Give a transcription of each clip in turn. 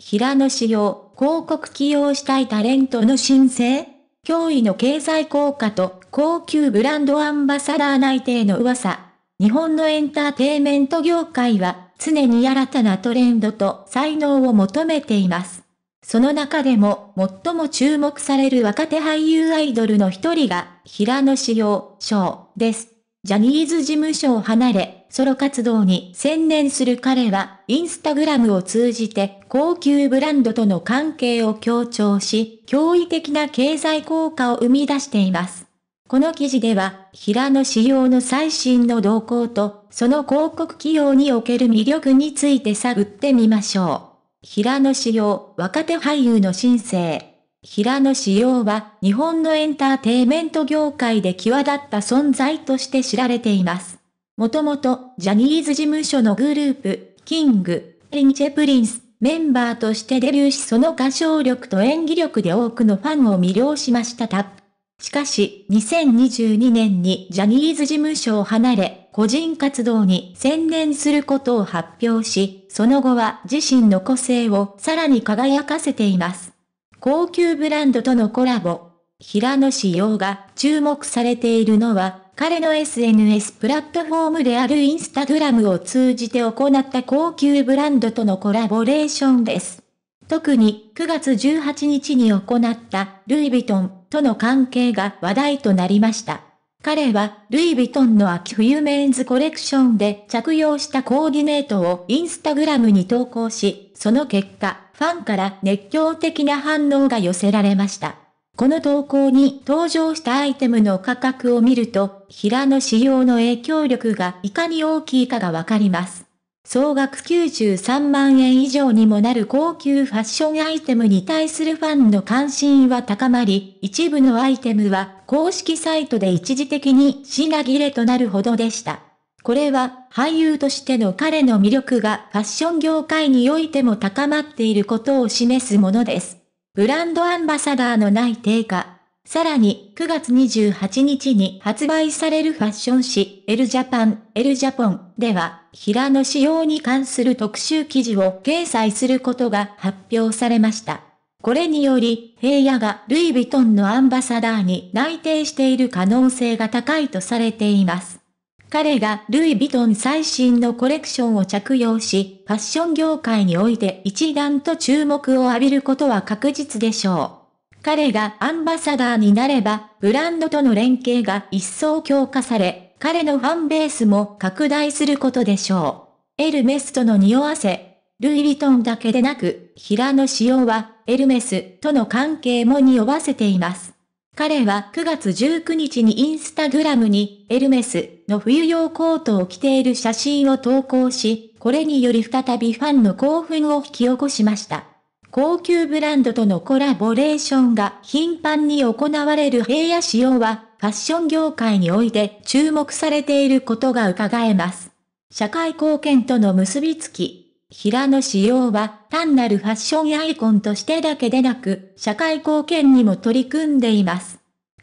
平野紫耀、広告起用したいタレントの申請驚異の経済効果と高級ブランドアンバサダー内定の噂。日本のエンターテイメント業界は常に新たなトレンドと才能を求めています。その中でも最も注目される若手俳優アイドルの一人が平野紫耀翔です。ジャニーズ事務所を離れソロ活動に専念する彼は、インスタグラムを通じて高級ブランドとの関係を強調し、驚異的な経済効果を生み出しています。この記事では、平野仕様の最新の動向と、その広告起用における魅力について探ってみましょう。平野仕様、若手俳優の新星。平野仕様は、日本のエンターテイメント業界で際立った存在として知られています。もともと、ジャニーズ事務所のグループ、キング、リンチェプリンス、メンバーとしてデビューしその歌唱力と演技力で多くのファンを魅了しましたタップ。しかし、2022年にジャニーズ事務所を離れ、個人活動に専念することを発表し、その後は自身の個性をさらに輝かせています。高級ブランドとのコラボ。平野紫耀が注目されているのは、彼の SNS プラットフォームであるインスタグラムを通じて行った高級ブランドとのコラボレーションです。特に9月18日に行ったルイ・ヴィトンとの関係が話題となりました。彼はルイ・ヴィトンの秋冬メンズコレクションで着用したコーディネートをインスタグラムに投稿し、その結果、ファンから熱狂的な反応が寄せられました。この投稿に登場したアイテムの価格を見ると、平野仕様の影響力がいかに大きいかがわかります。総額93万円以上にもなる高級ファッションアイテムに対するファンの関心は高まり、一部のアイテムは公式サイトで一時的に品切れとなるほどでした。これは俳優としての彼の魅力がファッション業界においても高まっていることを示すものです。ブランドアンバサダーの内定化。さらに、9月28日に発売されるファッション誌、エルジャパン、エルジャポンでは、平野仕様に関する特集記事を掲載することが発表されました。これにより、平野がルイ・ヴィトンのアンバサダーに内定している可能性が高いとされています。彼がルイ・ヴィトン最新のコレクションを着用し、ファッション業界において一段と注目を浴びることは確実でしょう。彼がアンバサダーになれば、ブランドとの連携が一層強化され、彼のファンベースも拡大することでしょう。エルメスとの匂わせ。ルイ・ヴィトンだけでなく、平野紫耀は、エルメスとの関係も匂わせています。彼は9月19日にインスタグラムに、エルメスの冬用コートを着ている写真を投稿し、これにより再びファンの興奮を引き起こしました。高級ブランドとのコラボレーションが頻繁に行われる平野仕様は、ファッション業界において注目されていることが伺えます。社会貢献との結びつき、平野紫耀は単なるファッションアイコンとしてだけでなく、社会貢献にも取り組んでいます。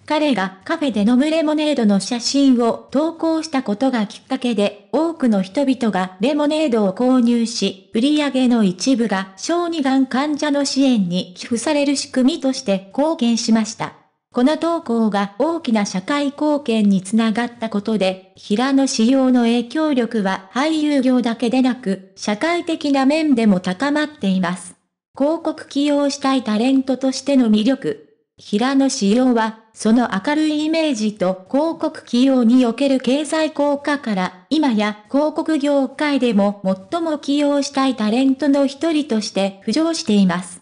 彼がカフェで飲むレモネードの写真を投稿したことがきっかけで、多くの人々がレモネードを購入し、売り上げの一部が小児がん患者の支援に寄付される仕組みとして貢献しました。この投稿が大きな社会貢献につながったことで、平野仕様の影響力は俳優業だけでなく、社会的な面でも高まっています。広告起用したいタレントとしての魅力。平野仕様は、その明るいイメージと広告起用における経済効果から、今や広告業界でも最も起用したいタレントの一人として浮上しています。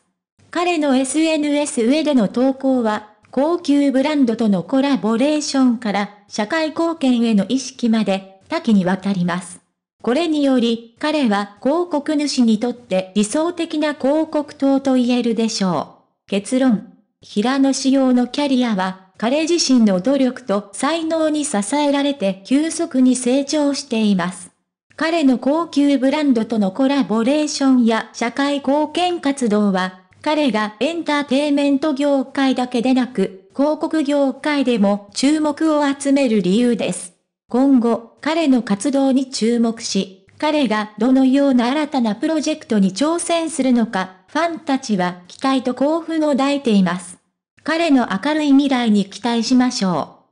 彼の SNS 上での投稿は、高級ブランドとのコラボレーションから社会貢献への意識まで多岐にわたります。これにより彼は広告主にとって理想的な広告塔と言えるでしょう。結論。平野仕様のキャリアは彼自身の努力と才能に支えられて急速に成長しています。彼の高級ブランドとのコラボレーションや社会貢献活動は彼がエンターテイメント業界だけでなく、広告業界でも注目を集める理由です。今後、彼の活動に注目し、彼がどのような新たなプロジェクトに挑戦するのか、ファンたちは期待と興奮を抱いています。彼の明るい未来に期待しましょう。